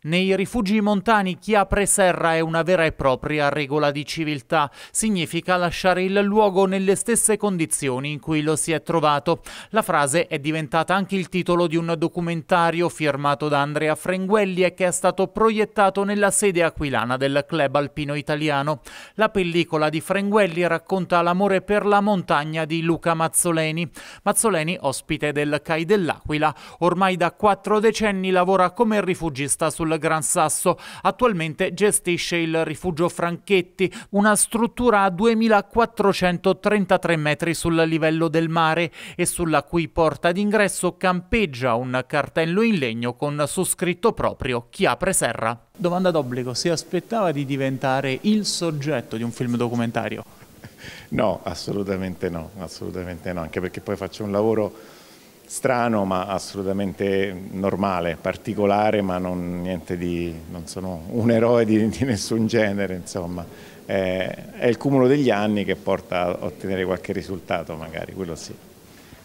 Nei rifugi montani chi apre serra è una vera e propria regola di civiltà, significa lasciare il luogo nelle stesse condizioni in cui lo si è trovato. La frase è diventata anche il titolo di un documentario firmato da Andrea Frenguelli e che è stato proiettato nella sede aquilana del Club Alpino Italiano. La pellicola di Frenguelli racconta l'amore per la montagna di Luca Mazzoleni. Mazzoleni, ospite del CAI dell'Aquila, ormai da quattro decenni lavora come rifugista sulla sul Gran Sasso. Attualmente gestisce il rifugio Franchetti, una struttura a 2433 metri sul livello del mare e sulla cui porta d'ingresso campeggia un cartello in legno con su scritto proprio Chi apre serra. Domanda d'obbligo, si aspettava di diventare il soggetto di un film documentario? No, assolutamente no, assolutamente no, anche perché poi faccio un lavoro strano ma assolutamente normale, particolare ma non, di, non sono un eroe di, di nessun genere insomma. Eh, è il cumulo degli anni che porta a ottenere qualche risultato magari, quello sì.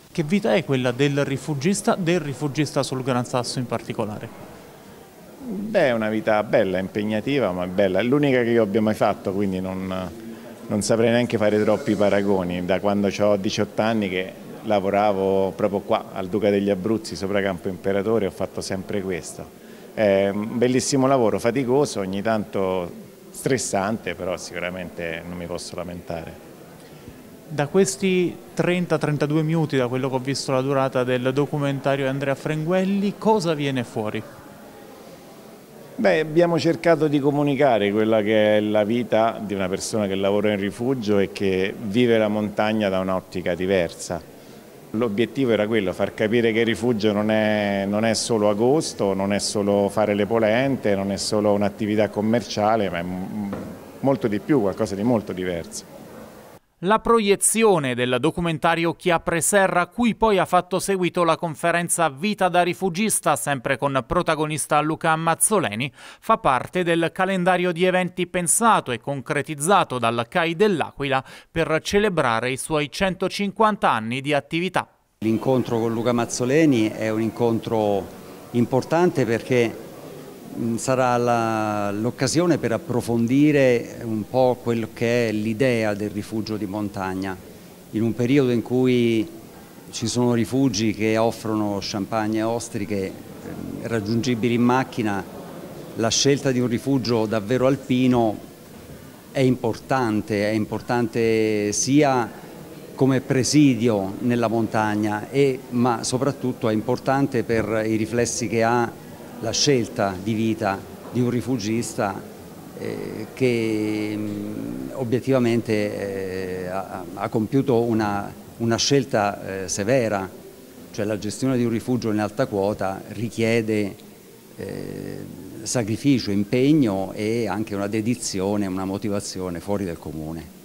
Che vita è quella del rifugista, del rifugista sul Gran Sasso in particolare? Beh, è una vita bella, impegnativa, ma bella. È l'unica che io abbia mai fatto, quindi non, non saprei neanche fare troppi paragoni. Da quando ho 18 anni che lavoravo proprio qua al Duca degli Abruzzi sopra Campo Imperatore, ho fatto sempre questo. È un bellissimo lavoro, faticoso, ogni tanto stressante, però sicuramente non mi posso lamentare. Da questi 30-32 minuti, da quello che ho visto la durata del documentario Andrea Frenguelli, cosa viene fuori? Beh, abbiamo cercato di comunicare quella che è la vita di una persona che lavora in rifugio e che vive la montagna da un'ottica diversa. L'obiettivo era quello, far capire che il rifugio non è, non è, solo agosto, non è solo fare le polente, non è solo un'attività commerciale, ma è molto di più, qualcosa di molto diverso la proiezione del documentario Chiapre Serra, cui poi ha fatto seguito la conferenza Vita da rifugista, sempre con protagonista Luca Mazzoleni, fa parte del calendario di eventi pensato e concretizzato dal CAI dell'Aquila per celebrare i suoi 150 anni di attività. L'incontro con Luca Mazzoleni è un incontro importante perché Mm, sarà l'occasione per approfondire un po' quello che è l'idea del rifugio di montagna. In un periodo in cui ci sono rifugi che offrono champagne e ostriche eh, raggiungibili in macchina, la scelta di un rifugio davvero alpino è importante, è importante sia come presidio nella montagna, e, ma soprattutto è importante per i riflessi che ha la scelta di vita di un rifugista eh, che mm, obiettivamente eh, ha, compiuto una, una scelta eh, severa, cioè la gestione di un rifugio in alta quota richiede sacrificio, impegno e anche una dedizione, una motivazione fuori del comune.